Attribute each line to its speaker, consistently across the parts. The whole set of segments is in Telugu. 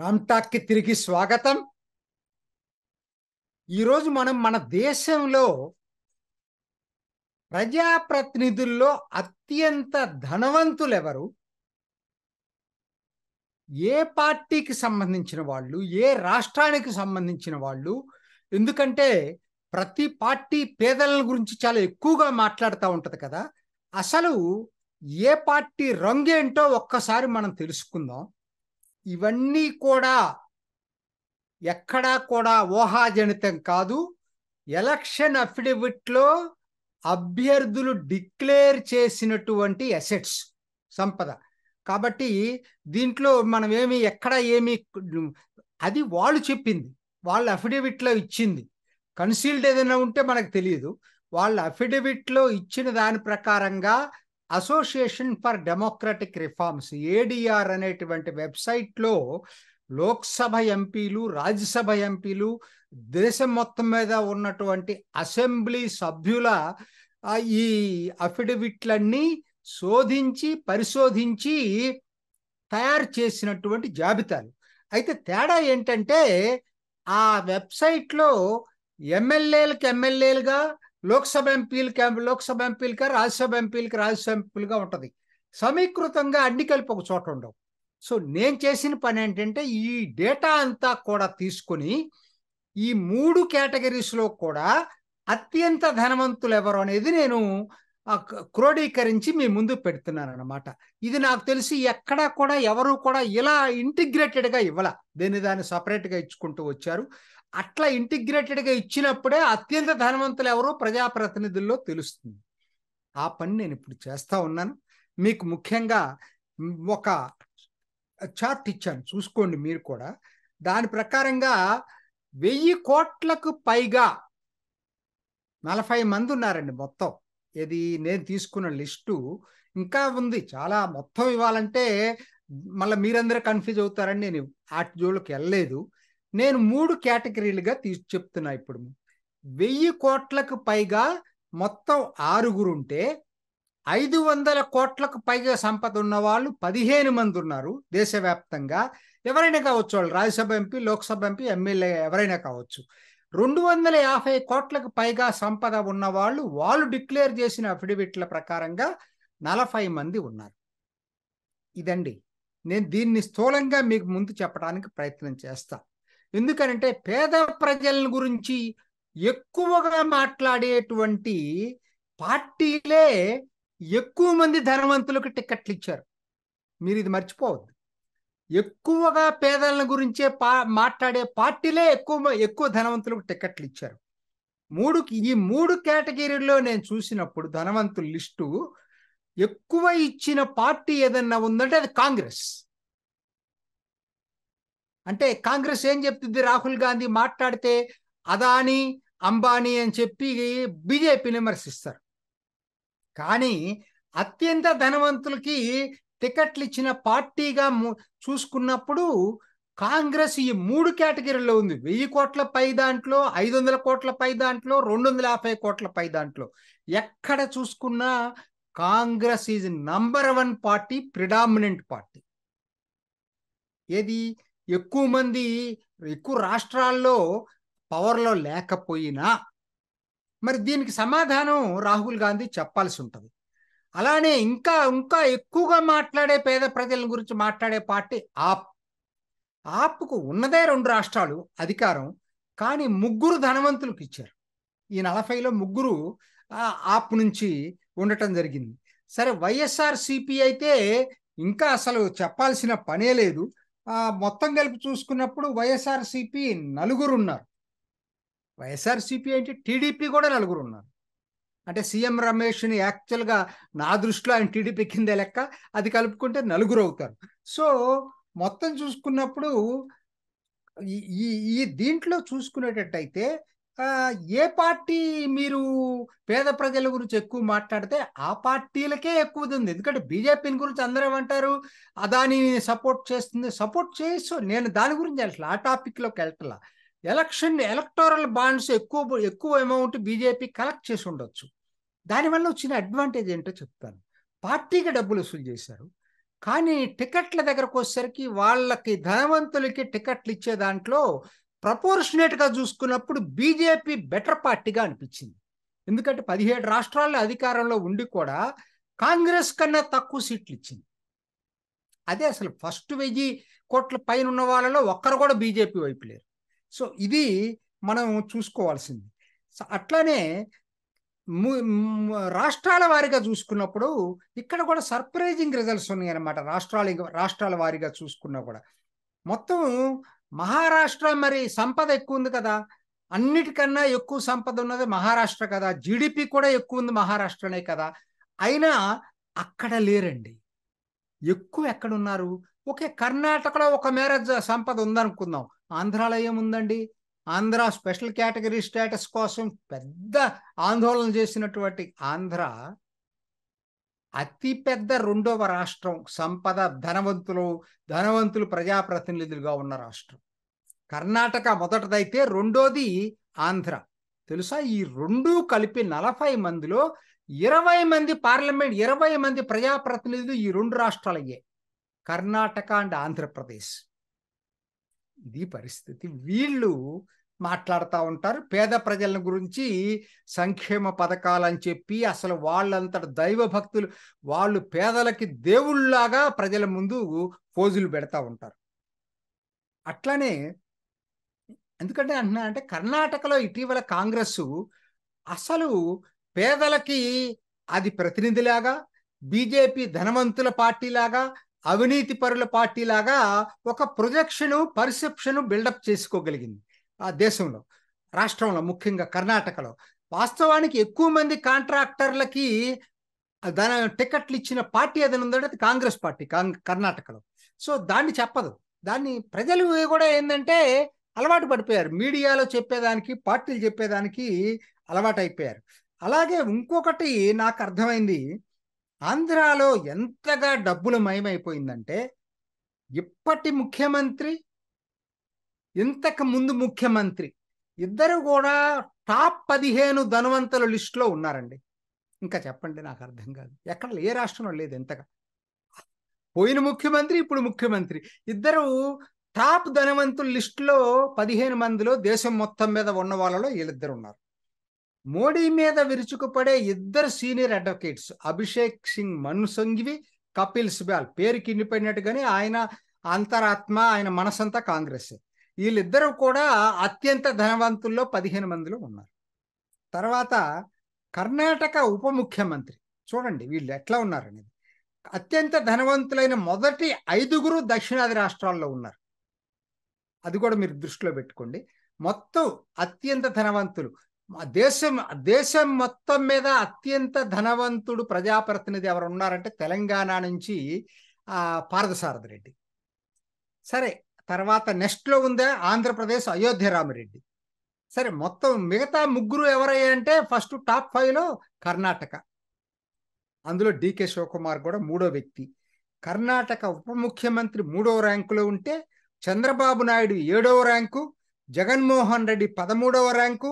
Speaker 1: రామ్టాక్కి తిరిగి స్వాగతం ఈరోజు మనం మన దేశంలో ప్రజాప్రతినిధుల్లో అత్యంత ధనవంతులు ఎవరు ఏ పార్టీకి సంబంధించిన వాళ్ళు ఏ రాష్ట్రానికి సంబంధించిన వాళ్ళు ఎందుకంటే ప్రతి పార్టీ పేదల గురించి చాలా ఎక్కువగా మాట్లాడుతూ ఉంటుంది కదా అసలు ఏ పార్టీ రంగేంటో ఒక్కసారి మనం తెలుసుకుందాం ఇవన్నీ కూడా ఎక్కడా కూడా ఊహాజనితం కాదు ఎలక్షన్ అఫిడవిట్లో అభ్యర్థులు డిక్లేర్ చేసినటువంటి అసెట్స్ సంపద కాబట్టి దీంట్లో మనం ఏమి ఎక్కడ ఏమి అది వాళ్ళు చెప్పింది వాళ్ళ అఫిడవిట్లో ఇచ్చింది కన్సీల్డ్ ఏదైనా ఉంటే మనకు తెలియదు వాళ్ళ అఫిడవిట్లో ఇచ్చిన దాని ప్రకారంగా association for democratic reforms ADR అనేటువంటి వెబ్సైట్లో లోక్సభ ఎంపీలు రాజ్యసభ ఎంపీలు దేశం మొత్తం మీద ఉన్నటువంటి అసెంబ్లీ సభ్యుల ఈ అఫిడవిట్లన్నీ శోధించి పరిశోధించి తయారు చేసినటువంటి జాబితాలు అయితే తేడా ఏంటంటే ఆ వెబ్సైట్లో ఎమ్మెల్యేలకు ఎమ్మెల్యేలుగా లోక్సభ ఎంపీలు లోక్సభ ఎంపీలుగా రాజ్యసభ ఎంపీలకి రాజ్యసభ ఎంపీలుగా ఉంటుంది సమీకృతంగా అన్ని కలిపి ఒక చోట ఉండవు సో నేను చేసిన పని ఏంటంటే ఈ డేటా అంతా కూడా తీసుకుని ఈ మూడు కేటగిరీస్లో కూడా అత్యంత ధనవంతులు ఎవరు అనేది నేను క్రోడీకరించి మీ ముందు పెడుతున్నాను అనమాట ఇది నాకు తెలిసి ఎక్కడా కూడా ఎవరు కూడా ఇలా ఇంటిగ్రేటెడ్గా ఇవ్వాల దీన్ని దాన్ని సపరేట్గా ఇచ్చుకుంటూ వచ్చారు అట్లా ఇంటిగ్రేటెడ్గా ఇచ్చినప్పుడే అత్యంత ధనవంతులు ఎవరో ప్రజాప్రతినిధుల్లో తెలుస్తుంది ఆ పని నేను ఇప్పుడు చేస్తూ ఉన్నాను మీకు ముఖ్యంగా ఒక చార్ట్ ఇచ్చాను చూసుకోండి మీరు కూడా దాని ప్రకారంగా వెయ్యి కోట్లకు పైగా నలభై మంది ఉన్నారండి మొత్తం ఇది నేను తీసుకున్న లిస్టు ఇంకా ఉంది చాలా మొత్తం ఇవ్వాలంటే మళ్ళీ మీరందరూ కన్ఫ్యూజ్ అవుతారని నేను ఆ జోళ్ళకి వెళ్ళలేదు నేను మూడు కేటగిరీలుగా తీసి చెప్తున్నా ఇప్పుడు వెయ్యి కోట్లకు పైగా మొత్తం ఆరుగురు ఉంటే ఐదు వందల కోట్లకు పైగా సంపద ఉన్న వాళ్ళు పదిహేను మంది ఉన్నారు దేశవ్యాప్తంగా ఎవరైనా కావచ్చు వాళ్ళు Rajya Sabha MP Lok Sabha MP MLA ఎవరైనా కావచ్చు రెండు వందల యాభై కోట్లకు పైగా సంపద ఉన్నవాళ్ళు వాళ్ళు డిక్లేర్ చేసిన అఫిడవిట్ల ప్రకారంగా నలభై మంది ఉన్నారు ఇదండి నేను దీన్ని స్థూలంగా మీకు ముందు చెప్పడానికి ప్రయత్నం చేస్తాను ఎందుకనంటే పేద ప్రజల గురించి ఎక్కువగా మాట్లాడేటువంటి పార్టీలే ఎక్కువ మంది ధనవంతులకు టిక్కెట్లు ఇచ్చారు మీరు ఇది మర్చిపోవద్దు ఎక్కువగా పేదల గురించే పా మాట్లాడే పార్టీలే ఎక్కువ ఎక్కువ ధనవంతులకు టికెట్లు ఇచ్చారు మూడు ఈ మూడు కేటగిరీల్లో నేను చూసినప్పుడు ధనవంతుల లిస్టు ఎక్కువ ఇచ్చిన పార్టీ ఏదన్నా ఉందంటే అది కాంగ్రెస్ అంటే కాంగ్రెస్ ఏం చెప్తుంది రాహుల్ గాంధీ మాట్లాడితే అదాని అంబానీ అని చెప్పి బీజేపీని విమర్శిస్తారు కానీ అత్యంత ధనవంతులకి టికెట్లు ఇచ్చిన పార్టీగా చూసుకున్నప్పుడు కాంగ్రెస్ ఈ మూడు కేటగిరీలో ఉంది వెయ్యి కోట్ల పై దాంట్లో ఐదు వందల కోట్ల పై దాంట్లో రెండు వందల యాభై కోట్ల పై దాంట్లో ఎక్కడ చూసుకున్నా Congress is number one party predominant party ఏది ఎక్కువ మంది ఎక్కువ రాష్ట్రాల్లో పవర్లో లేకపోయినా మరి దీనికి సమాధానం రాహుల్ గాంధీ చెప్పాల్సి ఉంటుంది అలానే ఇంకా ఇంకా ఎక్కువగా మాట్లాడే పేద ప్రజల గురించి మాట్లాడే పార్టీ ఆప్ ఆప్కు ఉన్నదే రెండు రాష్ట్రాలు అధికారం కానీ ముగ్గురు ధనవంతులకు ఇచ్చారు ఈ నలభైలో ముగ్గురు ఆప్ నుంచి ఉండటం జరిగింది సరే వైఎస్ఆర్ సిపి అయితే ఇంకా అసలు చెప్పాల్సిన పనే లేదు మొత్తం కలిపి చూసుకున్నప్పుడు వైఎస్ఆర్సిపి నలుగురు ఉన్నారు వైఎస్ఆర్సిపి అంటే టీడీపీ కూడా నలుగురు ఉన్నారు అంటే సీఎం రమేష్ని యాక్చువల్గా నా దృష్టిలో ఆయన టీడీపీ కింద లెక్క అది కలుపుకుంటే నలుగురు అవుతారు సో మొత్తం చూసుకున్నప్పుడు ఈ ఈ దీంట్లో చూసుకునేటట్టయితే ఏ పార్టీ మీరు పేద ప్రజల గురించి ఎక్కువ మాట్లాడితే ఆ పార్టీలకే ఎక్కువ ఉంది ఎందుకంటే బీజేపీని గురించి అందరూ ఏమంటారు అదానిని సపోర్ట్ చేస్తుంది సపోర్ట్ చేసు నేను దాని గురించి అసలు ఆ టాపిక్లోకి వెళ్ళట్లా ఎలక్షన్ ఎలక్టోరల్ బాండ్స్ ఎక్కువ ఎక్కువ అమౌంట్ బీజేపీ కలెక్ట్ చేసి ఉండొచ్చు దానివల్ల వచ్చిన అడ్వాంటేజ్ ఏంటో చెప్తాను పార్టీకి డబ్బులు వసూలు చేశారు కానీ టికెట్ల దగ్గరకు వచ్చేసరికి వాళ్ళకి ధనవంతులకి టికెట్లు ఇచ్చే దాంట్లో ప్రపోర్షనేట్గా చూసుకున్నప్పుడు బీజేపీ బెటర్ పార్టీగా అనిపించింది ఎందుకంటే పదిహేడు రాష్ట్రాల్లో అధికారంలో ఉండి కూడా కాంగ్రెస్ కన్నా తక్కువ సీట్లు ఇచ్చింది అదే అసలు ఫస్ట్ వెయ్యి కోట్ల పైన ఉన్న వాళ్ళలో ఒక్కరు కూడా బీజేపీ వైపు లేరు సో ఇది మనం చూసుకోవాల్సింది అట్లానే రాష్ట్రాల వారీగా చూసుకున్నప్పుడు ఇక్కడ కూడా సర్ప్రైజింగ్ రిజల్ట్స్ ఉన్నాయి అనమాట రాష్ట్రాల రాష్ట్రాల వారీగా చూసుకున్నా కూడా మొత్తం మహారాష్ట్ర మరి సంపద ఎక్కువ ఉంది కదా అన్నిటికన్నా ఎక్కువ సంపద ఉన్నది మహారాష్ట్ర కదా జీడిపి కూడా ఎక్కువ ఉంది మహారాష్ట్రనే కదా అయినా అక్కడ లేరండి ఎక్కువ ఎక్కడున్నారు ఓకే కర్ణాటకలో ఒక మేర సంపద ఉందనుకుందాం ఆంధ్రాలో ఏముందండి ఆంధ్ర స్పెషల్ కేటగిరీ స్టేటస్ కోసం పెద్ద ఆందోళన చేసినటువంటి ఆంధ్ర అతిపెద్ద రెండవ రాష్ట్రం సంపద ధనవంతులు ధనవంతులు ప్రజాప్రతినిధులుగా ఉన్న రాష్ట్రం కర్ణాటక మొదటిదైతే రెండోది ఆంధ్ర తెలుసా ఈ రెండు కలిపి నలభై మందిలో ఇరవై మంది పార్లమెంట్ ఇరవై మంది ప్రజాప్రతినిధులు ఈ రెండు రాష్ట్రాలయ్యే కర్ణాటక అండ్ ఆంధ్రప్రదేశ్ ఇది పరిస్థితి వీళ్ళు మాట్లాడుతూ ఉంటారు పేద ప్రజల గురించి సంక్షేమ పథకాలని చెప్పి అసలు వాళ్ళంతట దైవ భక్తులు వాళ్ళు పేదలకి దేవుళ్ళలాగా ప్రజల ముందు పోజులు పెడతా ఉంటారు అట్లానే ఎందుకంటే అంటున్నా అంటే కర్ణాటకలో ఇటీవల కాంగ్రెస్ అసలు పేదలకి అది ప్రతినిధిలాగా బీజేపీ ధనవంతుల పార్టీలాగా అవినీతి పరుల పార్టీలాగా ఒక ప్రొజెక్షను పర్సెప్షను బిల్డప్ చేసుకోగలిగింది ఆ దేశంలో రాష్ట్రంలో ముఖ్యంగా కర్ణాటకలో వాస్తవానికి ఎక్కువ మంది కాంట్రాక్టర్లకి దాని టికెట్లు ఇచ్చిన పార్టీ ఏదైనా ఉందంటే కాంగ్రెస్ పార్టీ కర్ణాటకలో సో దాన్ని చెప్పదు దాన్ని ప్రజలు కూడా ఏంటంటే అలవాటు పడిపోయారు మీడియాలో చెప్పేదానికి పార్టీలు చెప్పేదానికి అలవాటు అయిపోయారు అలాగే ఇంకొకటి నాకు అర్థమైంది ఆంధ్రాలో ఎంతగా డబ్బులు మయమైపోయిందంటే ఇప్పటి ముఖ్యమంత్రి ఇంతకు ముందు ముఖ్యమంత్రి ఇద్దరు కూడా టాప్ పదిహేను ధనవంతుల లిస్టులో ఉన్నారండి ఇంకా చెప్పండి నాకు అర్థం కాదు ఎక్కడ ఏ రాష్ట్రంలో లేదు ఎంతగా పోయిన ముఖ్యమంత్రి ఇప్పుడు ముఖ్యమంత్రి ఇద్దరు టాప్ ధనవంతుల లిస్టులో పదిహేను మందిలో దేశం మొత్తం మీద ఉన్న వాళ్ళలో వీళ్ళిద్దరు ఉన్నారు మోడీ మీద విరుచుకుపడే ఇద్దరు సీనియర్ అడ్వకేట్స్ అభిషేక్ సింగ్ మను సంఘివి కపిల్ సిబాల్ పేరుకి ఇండిపెండెంట్ కానీ ఆయన అంతరాత్మ ఆయన మనసంతా కాంగ్రెస్ వీళ్ళిద్దరూ కూడా అత్యంత ధనవంతుల్లో పదిహేను మందిలో ఉన్నారు తర్వాత కర్ణాటక ఉప ముఖ్యమంత్రి చూడండి వీళ్ళు ఎట్లా ఉన్నారనేది అత్యంత ధనవంతులైన మొదటి ఐదుగురు దక్షిణాది రాష్ట్రాల్లో ఉన్నారు అది కూడా మీరు దృష్టిలో పెట్టుకోండి మొత్తం అత్యంత ధనవంతులు దేశం దేశం మొత్తం మీద అత్యంత ధనవంతుడు ప్రజాప్రతినిధి ఎవరు ఉన్నారంటే తెలంగాణ నుంచి పార్థసారథి రెడ్డి సరే తర్వాత నెక్స్ట్లో ఉందే ఆంధ్రప్రదేశ్ అయోధ్య రామిరెడ్డి సరే మొత్తం మిగతా ముగ్గురు ఎవరయ్యంటే ఫస్ట్ టాప్ ఫైవ్లో కర్ణాటక అందులో డికే శివకుమార్ కూడా మూడో వ్యక్తి కర్ణాటక ఉప ముఖ్యమంత్రి మూడో ర్యాంకులో ఉంటే చంద్రబాబు నాయుడు ఏడవ ర్యాంకు జగన్మోహన్ రెడ్డి పదమూడవ ర్యాంకు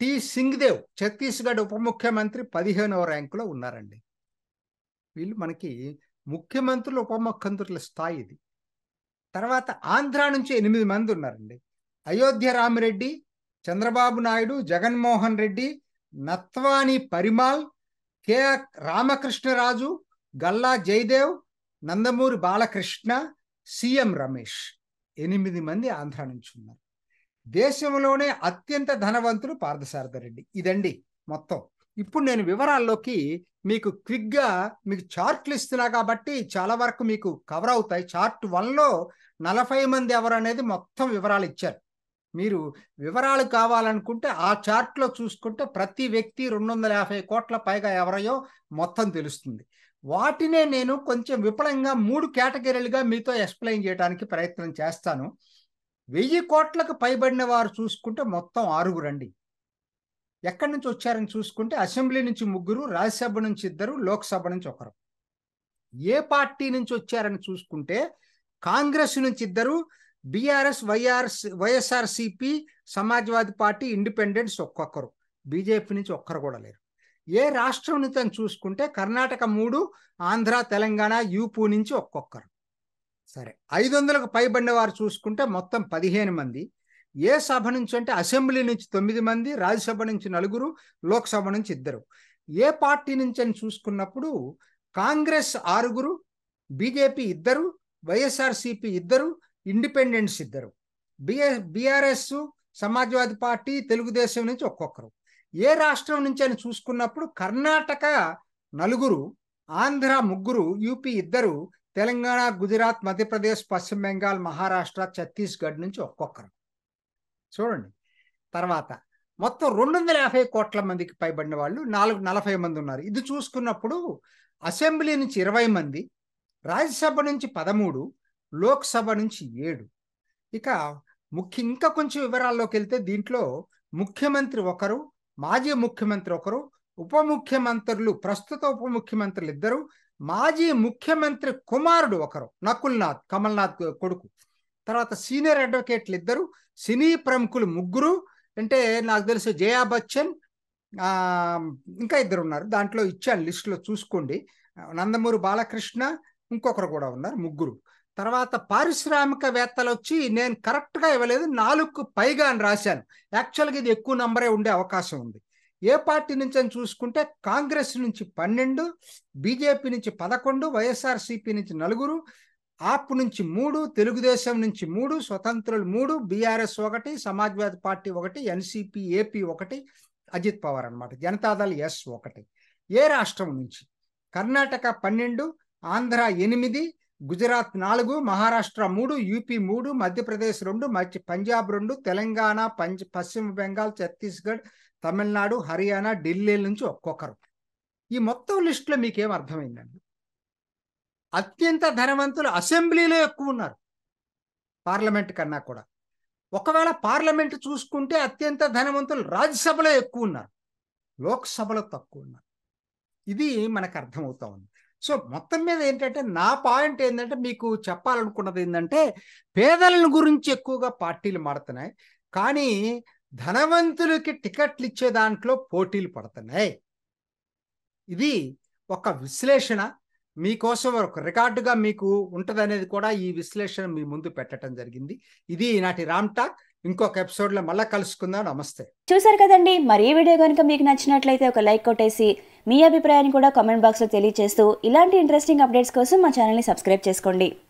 Speaker 1: టి సింగ్దేవ్ ఛత్తీస్గఢ్ ఉప ముఖ్యమంత్రి పదిహేనవ ర్యాంకులో ఉన్నారండి వీళ్ళు మనకి ముఖ్యమంత్రులు ఉప ముఖ్యమంత్రుల స్థాయి ఇది తర్వాత ఆంధ్ర నుంచి ఎనిమిది మంది ఉన్నారండి అయోధ్య రామిరెడ్డి చంద్రబాబు నాయుడు జగన్మోహన్ రెడ్డి నత్వాని పరిమాల్ కె రామకృష్ణరాజు గల్లా జయదేవ్ నందమూరి బాలకృష్ణ సీఎం రమేష్ ఎనిమిది మంది ఆంధ్ర నుంచి ఉన్నారు దేశంలోనే అత్యంత ధనవంతులు పార్థసారథ రెడ్డి ఇదండి మొత్తం ఇప్పుడు నేను వివరాల్లోకి మీకు క్విక్గా మీకు చార్ట్లు ఇస్తున్నా కాబట్టి చాలా వరకు మీకు కవర్ అవుతాయి చార్ట్ వన్లో నలభై మంది ఎవరు అనేది మొత్తం వివరాలు ఇచ్చారు మీరు వివరాలు కావాలనుకుంటే ఆ చార్ట్లో చూసుకుంటే ప్రతి వ్యక్తి రెండు వందల యాభై కోట్ల పైగా ఎవరయో మొత్తం తెలుస్తుంది వాటినే నేను కొంచెం విపులంగా మూడు కేటగిరీలుగా మీతో ఎక్స్ప్లెయిన్ చేయడానికి ప్రయత్నం చేస్తాను వెయ్యి కోట్లకు పైబడిన వారు చూసుకుంటే మొత్తం ఆరుగురండి ఎక్కడి నుంచి వచ్చారని చూసుకుంటే అసెంబ్లీ నుంచి ముగ్గురు రాజ్యసభ నుంచి ఇద్దరు లోక్సభ నుంచి ఒకరు ఏ పార్టీ నుంచి వచ్చారని చూసుకుంటే కాంగ్రెస్ నుంచి ఇద్దరు BRS YR YSR CP Samajwadi party independents ఒక్కొక్కరు బీజేపీ నుంచి ఒక్కరు కూడా లేరు ఏ రాష్ట్రం నుంచి అని చూసుకుంటే కర్ణాటక మూడు ఆంధ్ర తెలంగాణ యూపీ నుంచి ఒక్కొక్కరు సరే ఐదు వందలకు పైబడిన వారు చూసుకుంటే మొత్తం పదిహేను మంది ఏ సభ నుంచి అంటే అసెంబ్లీ నుంచి తొమ్మిది మంది రాజ్యసభ నుంచి నలుగురు లోక్సభ నుంచి ఇద్దరు ఏ పార్టీ నుంచి అని చూసుకున్నప్పుడు కాంగ్రెస్ ఆరుగురు బీజేపీ ఇద్దరు వైఎస్ఆర్సిపి ఇద్దరు ఇండిపెండెంట్స్ ఇద్దరు BA BRS Samajwadi party Telugu Desam నుంచి ఒక్కొక్కరు ఏ రాష్ట్రం నుంచి అని చూసుకున్నప్పుడు కర్ణాటక నలుగురు ఆంధ్ర ముగ్గురు యూపీ ఇద్దరు తెలంగాణ గుజరాత్ మధ్యప్రదేశ్ పశ్చిమ బెంగాల్ మహారాష్ట్ర ఛత్తీస్గఢ్ నుంచి ఒక్కొక్కరు చూడండి తర్వాత మొత్తం రెండు వందల యాభై కోట్ల మందికి పైబడిన వాళ్ళు నాలుగు నలభై మంది ఉన్నారు ఇది చూసుకున్నప్పుడు అసెంబ్లీ నుంచి ఇరవై మంది రాజ్యసభ నుంచి పదమూడు లోక్సభ నుంచి ఏడు ఇక ముఖ్య ఇంకా కొంచెం వివరాల్లోకి వెళ్తే దీంట్లో ముఖ్యమంత్రి ఒకరు మాజీ ముఖ్యమంత్రి ఒకరు ఉప ముఖ్యమంత్రులు ప్రస్తుత ఉప ముఖ్యమంత్రులు ఇద్దరు మాజీ ముఖ్యమంత్రి కుమారుడు ఒకరు నకుల్నాథ్ కమల్నాథ్ కొడుకు తర్వాత సీనియర్ అడ్వకేట్లు ఇద్దరు సినీ ప్రముఖులు ముగ్గురు అంటే నాకు తెలుసు జయా బచ్చన్ ఇంకా ఇద్దరు ఉన్నారు దాంట్లో ఇచ్చాను లిస్టులో చూసుకోండి నందమూరి బాలకృష్ణ ఇంకొకరు కూడా ఉన్నారు ముగ్గురు తర్వాత పారిశ్రామికవేత్తలు వచ్చి నేను కరెక్ట్గా ఇవ్వలేదు నాలుగు పైగా అని రాశాను యాక్చువల్గా ఇది ఎక్కువ నంబరే ఉండే అవకాశం ఉంది ఏ పార్టీ నుంచి అని చూసుకుంటే కాంగ్రెస్ నుంచి పన్నెండు బీజేపీ నుంచి పదకొండు వైఎస్ఆర్సీపీ నుంచి నలుగురు ఆప్ నుంచి మూడు తెలుగుదేశం నుంచి మూడు స్వతంత్రులు మూడు బీఆర్ఎస్ ఒకటి సమాజ్వాదీ పార్టీ ఒకటి ఎన్సిపి ఏపీ ఒకటి అజిత్ పవార్ అనమాట జనతాదళ్ ఎస్ ఒకటి ఏ రాష్ట్రం నుంచి కర్ణాటక పన్నెండు ఆంధ్ర ఎనిమిది గుజరాత్ నాలుగు మహారాష్ట్ర మూడు యూపీ మూడు మధ్యప్రదేశ్ రెండు మధ్య పంజాబ్ రెండు తెలంగాణ పంజ పశ్చిమ బెంగాల్ ఛత్తీస్గఢ్ తమిళనాడు హర్యానా ఢిల్లీ నుంచి ఒక్కొక్కరు ఈ మొత్తం లిస్టులో మీకేం అర్థమైందండి అత్యంత ధనవంతులు అసెంబ్లీలో ఎక్కువ ఉన్నారు పార్లమెంట్ కన్నా కూడా ఒకవేళ పార్లమెంట్ చూసుకుంటే అత్యంత ధనవంతులు రాజ్యసభలో ఎక్కువ ఉన్నారు లోక్సభలో తక్కువ ఉన్నారు ఇది మనకు అర్థమవుతా ఉంది సో మొత్తం మీద ఏంటంటే నా పాయింట్ ఏంటంటే మీకు చెప్పాలనుకున్నది ఏంటంటే పేదలను గురించి ఎక్కువగా పార్టీలు మారుతున్నాయి కానీ ధనవంతులకి టికెట్లు ఇచ్చే దాంట్లో పోటీలు పడుతున్నాయి ఇది ఒక విశ్లేషణ మీకోసం ఒక రికార్డుగా మీకు అనేది కూడా ఈ విశ్లేషణ మీ ముందు పెట్టడం జరిగింది ఇది ఈనాటి రామ్ టాక్ ఇంకొక ఎపిసోడ్లో మళ్ళీ కలుసుకుందాం నమస్తే చూసారు కదండి మరి ఈ వీడియో కనుక మీకు నచ్చినట్లయితే ఒక లైక్ కొట్టేసి మీ అభిప్రాయాన్ని కూడా కామెంట్ బాక్స్లో తెలియజేస్తూ ఇలాంటి ఇంట్రెస్టింగ్ అప్డేట్స్ కోసం మా ఛానల్ని సబ్స్క్రైబ్ చేసుకోండి